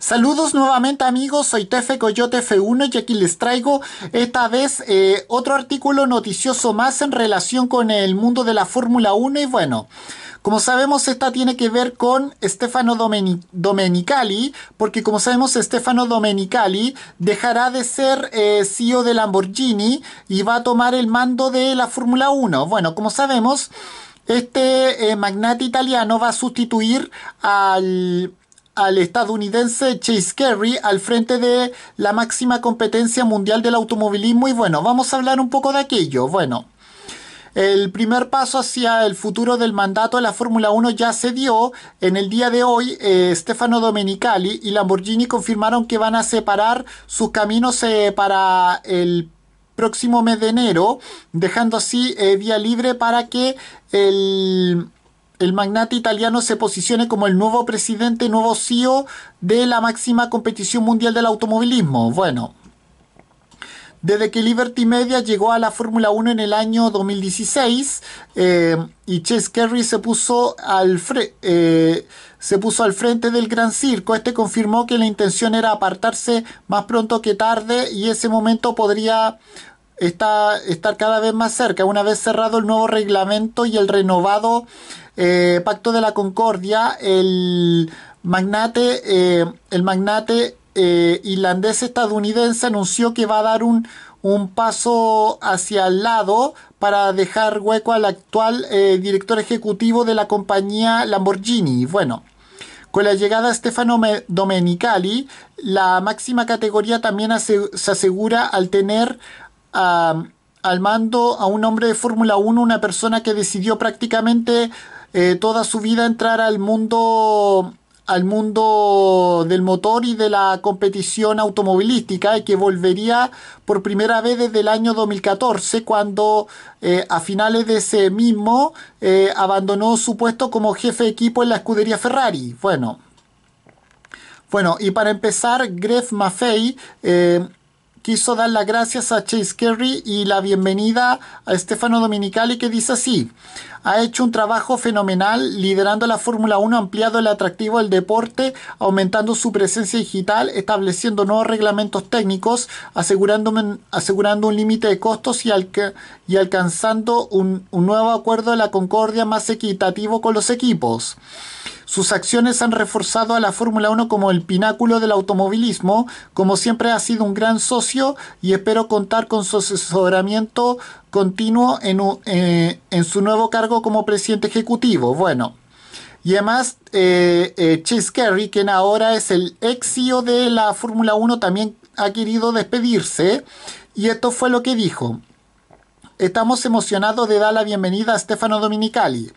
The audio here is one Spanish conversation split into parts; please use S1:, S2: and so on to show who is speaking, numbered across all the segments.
S1: Saludos nuevamente amigos, soy Tefe Coyote F1 y aquí les traigo esta vez eh, otro artículo noticioso más en relación con el mundo de la Fórmula 1 y bueno... Como sabemos, esta tiene que ver con Stefano Domenicali, porque como sabemos, Stefano Domenicali dejará de ser eh, CEO de Lamborghini y va a tomar el mando de la Fórmula 1. Bueno, como sabemos, este eh, magnate italiano va a sustituir al al estadounidense Chase Carey al frente de la máxima competencia mundial del automovilismo y bueno, vamos a hablar un poco de aquello. Bueno, el primer paso hacia el futuro del mandato de la Fórmula 1 ya se dio. En el día de hoy, eh, Stefano Domenicali y Lamborghini confirmaron que van a separar sus caminos para el próximo mes de enero, dejando así eh, vía libre para que el el magnate italiano se posicione como el nuevo presidente, nuevo CEO de la máxima competición mundial del automovilismo. Bueno, desde que Liberty Media llegó a la Fórmula 1 en el año 2016 eh, y Chase Carey se puso, al eh, se puso al frente del Gran Circo, este confirmó que la intención era apartarse más pronto que tarde y ese momento podría está, estar cada vez más cerca. Una vez cerrado el nuevo reglamento y el renovado eh, Pacto de la Concordia, el magnate, eh, el magnate eh, irlandés estadounidense anunció que va a dar un, un paso hacia el lado para dejar hueco al actual director ejecutivo de la compañía Lamborghini. Bueno. Con la llegada de Stefano Domenicali, la máxima categoría también se asegura al tener al mando a un hombre de Fórmula 1, una persona que decidió prácticamente eh, toda su vida entrar al mundo al mundo del motor y de la competición automovilística y que volvería por primera vez desde el año 2014 cuando eh, a finales de ese mismo eh, abandonó su puesto como jefe de equipo en la escudería Ferrari. Bueno, bueno y para empezar, Gref Maffei quiso dar las gracias a Chase Carey y la bienvenida a Stefano Dominicali que dice así, ha hecho un trabajo fenomenal liderando la Fórmula 1, ampliado el atractivo del deporte, aumentando su presencia digital, estableciendo nuevos reglamentos técnicos, asegurando, asegurando un límite de costos y, alcanzando un, un nuevo acuerdo de la Concordia más equitativo con los equipos. Sus acciones han reforzado a la Fórmula 1 como el pináculo del automovilismo, como siempre ha sido un gran socio y espero contar con su asesoramiento continuo eh, en, su nuevo cargo como presidente ejecutivo. Bueno, y además, eh, eh, Chase Carey, quien ahora es el ex CEO de la Fórmula 1, también ha querido despedirse. Y esto fue lo que dijo. Estamos emocionados de dar la bienvenida a Stefano Dominicali.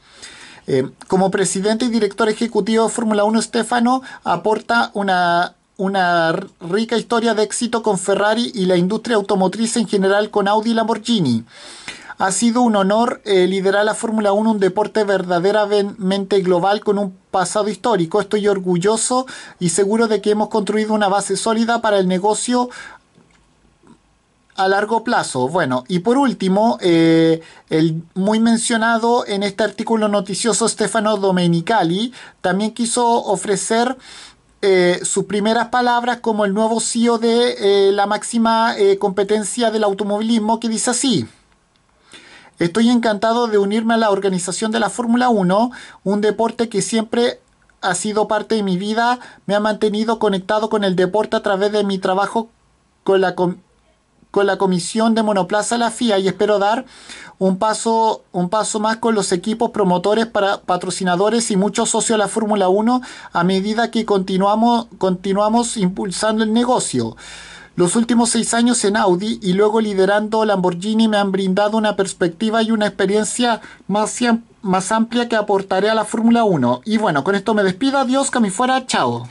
S1: como presidente y director ejecutivo de Fórmula 1, Stefano aporta una una rica historia de éxito con Ferrari y la industria automotriz en general con Audi y Lamborghini. Ha sido un honor eh, liderar la Fórmula 1, un deporte verdaderamente global con un pasado histórico. Estoy orgulloso y seguro de que hemos construido una base sólida para el negocio a largo plazo. Bueno, y por último, eh, el muy mencionado en este artículo noticioso Stefano Domenicali también quiso ofrecer eh, sus primeras palabras como el nuevo CEO de eh, la máxima eh, competencia del automovilismo, que dice así. Estoy encantado de unirme a la organización de la Fórmula 1, un deporte que siempre ha sido parte de mi vida, me ha mantenido conectado con el deporte a través de mi trabajo con la con la comisión de monoplaza la FIA y espero dar un paso, un paso más con los equipos promotores, para, patrocinadores y muchos socios de la Fórmula 1 a medida que continuamos, continuamos impulsando el negocio. Los últimos seis años en Audi y luego liderando Lamborghini me han brindado una perspectiva y una experiencia más, más amplia que aportaré a la Fórmula 1. Y bueno, con esto me despido. Adiós, que fuera. Chao.